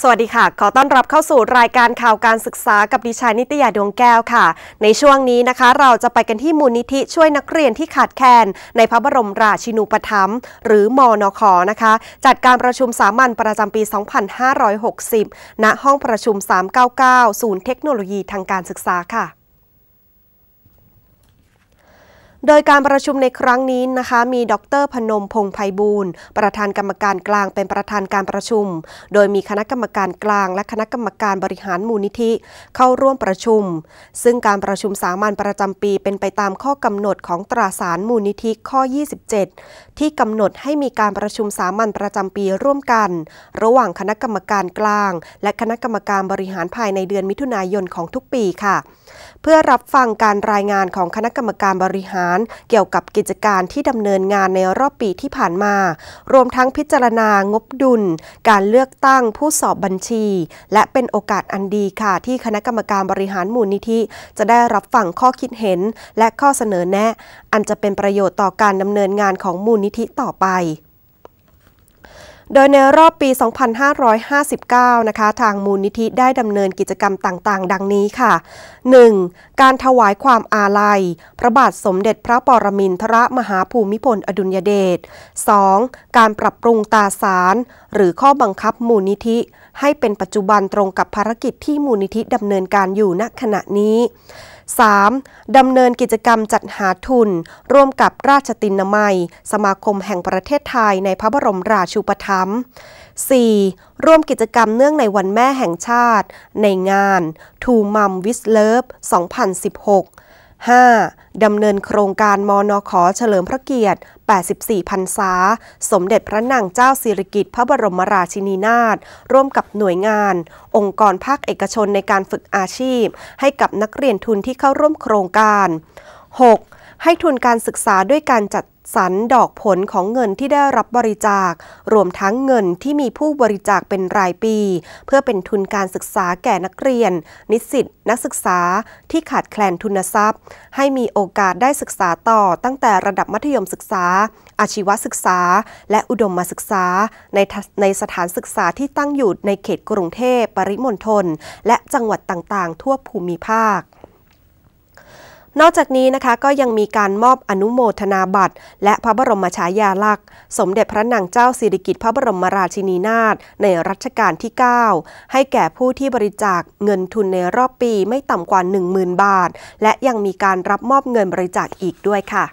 สวัสดีค่ะ ขอต้อนรับเข้าสู่รายการข่าวการศึกษากับดิฉันนิตยาดวงแก้วค่ะ ในช่วงนี้นะคะ เราจะไปกันที่มูลนิธิช่วยนักเรียนที่ขาดแคลนในพระบรมราชินูปถัมภ์หรือมอนค นะคะ จัดการประชุมสามัญประจำปี 2560 ณ ห้องประชุม 399 ศูนย์เทคโนโลยีทางการศึกษาค่ะโดยการประชุมในครั้งนี้นะคะ มีดรพนมพงไพบูลประธานกรรมการกลางเป็นประธานการประชุม โดยมีคณะกรรมการกลาง และคณะกรรมการบริหารมูลนิธิเข้าร่วมประชุม ซึ่งการประชุมสามัญประจำปี เป็นไปตามข้อกำหนดของตราสารมูลนิธิข้อ 27 ที่กำหนดให้มีการประชุมสามัญประจำปีร่วมกัน ระหว่างคณะกรรมการกลาง และคณะกรรมการบริหารภายในเดือนมิถุนายนของทุกปีค่ะ เพื่อรับฟังการรายงานของคณะกรรมการบริหารารเกี่ยวกับกิจการที่ดำเนินงานในรอบปีที่ผ่านมา รวมทั้งพิจารณางบดุล การเลือกตั้งผู้สอบบัญชี และเป็นโอกาสอันดีค่ะที่คณะกรรมการบริหารมูลนิธิ จะได้รับฟังข้อคิดเห็น และข้อเสนอแนะ อันจะเป็นประโยชน์ต่อการดำเนินงานของมูลนิธิต่อไปโดยในรอบปี 2559 นะคะทางมูลนิธิได้ดำเนินกิจกรรมต่างๆ ดังนี้ค่ะ 1. การถวายความอาลัย พระบาทสมเด็จพระปรมินทรมหาภูมิพลอดุลยเดช 2. การปรับปรุงตาสาร หรือข้อบังคับมูลนิธิ ให้เป็นปัจจุบันตรงกับภารกิจที่มูลนิธิดำเนินการอยู่ณขณะนี้ 3. ดำเนินกิจกรรมจัดหาทุน ร่วมกับราชตินามัย สมาคมแห่งประเทศไทยในพระบรมราชูปถัมภ์ 4. ร่วมกิจกรรมเนื่องในวันแม่แห่งชาติ ในงาน To Mum w i ส h Love 2016 5. ดำเนินโครงการม นขเฉลิมพระเกียรติ 84พ0รษา สมเด็จพระนางเจ้าสิริกิติ์พระบรมราชินีนาถ ร่วมกับหน่วยงาน องค์กรภาคเอกชนในการฝึกอาชีพ ให้กับนักเรียนทุนที่เข้าร่วมโครงการ 6. ให้ทุนการศึกษาด้วยการจัดสรรดอกผลของเงินที่ได้รับบริจาค รวมทั้งเงินที่มีผู้บริจาคเป็นรายปี เพื่อเป็นทุนการศึกษาแก่นักเรียน นิสิตนักศึกษาที่ขาดแคลนทุนทรัพย์ให้มีโอกาสได้ศึกษาต่อตั้งแต่ระดับมัธยมศึกษา อาชีวศึกษาและอุดมศึกษาในในสถานศึกษาที่ตั้งอยู่ในเขตกรุงเทพปริมณฑลและจังหวัดต่างๆ ทั่วภูมิภาคนอกจากนี้นะคะก็ยังมีการมอบอนุโมทนาบัตร และพระบรมฉายาลักษณ์ สมเด็จพระนางเจ้าสิริกิติ์พระบรมราชินีนาถในรัชกาลที่ 9 ให้แก่ผู้ที่บริจาคเงินทุนในรอบปีไม่ต่ำกว่า 10,000 บาท และยังมีการรับมอบเงินบริจาคอีกด้วยค่ะ